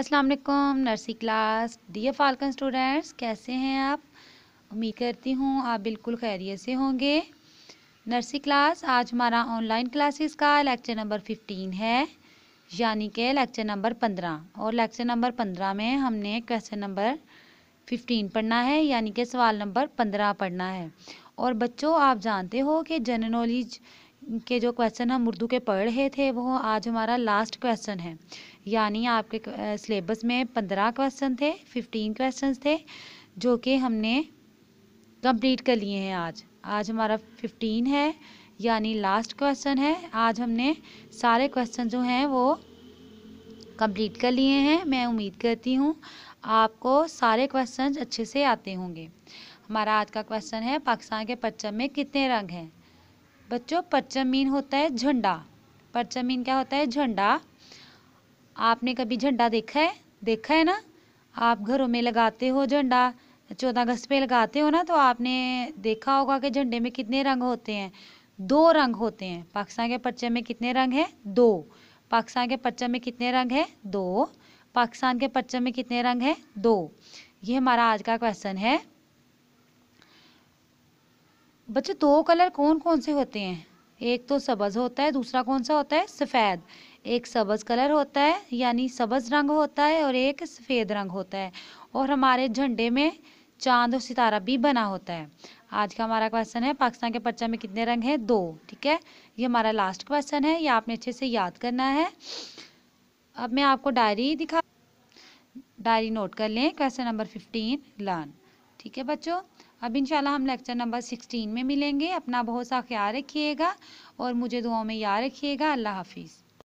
अस्सलाम वालेकुम नर्सी क्लास डियर फाल्कन स्टूडेंट्स कैसे हैं आप उम्मीद करती हूँ आप बिल्कुल खैरियत से होंगे नर्सी क्लास आज हमारा ऑनलाइन क्लासेस का लेक्चर नंबर फिफ्टीन है यानी कि लेक्चर नंबर पंद्रह और लेक्चर नंबर पंद्रह में हमने क्वेश्चन नंबर फिफ्टीन पढ़ना है यानी कि सवाल नंबर पंद्रह पढ़ना है और बच्चों आप जानते हो कि जनरल नॉलेज के जो क्वेश्चन हम उर्दू के पढ़ रहे थे वो आज हमारा लास्ट क्वेश्चन है यानी आपके सिलेबस में पंद्रह क्वेश्चन थे फिफ्टीन क्वेश्चन थे जो कि हमने कंप्लीट कर लिए हैं आज आज हमारा फिफ्टीन है यानी लास्ट क्वेश्चन है आज हमने सारे क्वेश्चन जो हैं वो कंप्लीट कर लिए हैं मैं उम्मीद करती हूँ आपको सारे क्वेश्चन अच्छे से आते होंगे हमारा आज का क्वेश्चन है पाकिस्तान के पश्चिम में कितने रंग हैं बच्चों परचमीन होता है झंडा परचमीन क्या होता है झंडा आपने कभी झंडा देखा है देखा है ना आप घरों में लगाते हो झंडा चौदह अगस्त पे लगाते हो ना तो आपने देखा होगा कि झंडे में कितने रंग होते हैं दो रंग होते हैं पाकिस्तान के परचम में कितने रंग हैं दो पाकिस्तान के परचम में कितने रंग हैं दो पाकिस्तान के परचम में कितने रंग हैं दो ये हमारा आज का क्वेश्चन है बच्चे दो कलर कौन कौन से होते हैं एक तो सब्ज़ होता है दूसरा कौन सा होता है सफ़ेद एक सब्ज़ कलर होता है यानी सब्ज़ रंग होता है और एक सफ़ेद रंग होता है और हमारे झंडे में चांद और सितारा भी बना होता है आज का हमारा क्वेश्चन है पाकिस्तान के पर्चा में कितने रंग हैं दो ठीक है ये हमारा लास्ट क्वेश्चन है ये आपने अच्छे से याद करना है अब मैं आपको डायरी दिखा डायरी नोट कर लें क्वेश्चन नंबर फिफ्टीन लर्न ठीक है बच्चों अब इंशाल्लाह हम लेक्चर नंबर सिक्सटीन में मिलेंगे अपना बहुत सा ख्याल रखिएगा और मुझे दुआओं में याद रखिएगा अल्लाह हाफिज़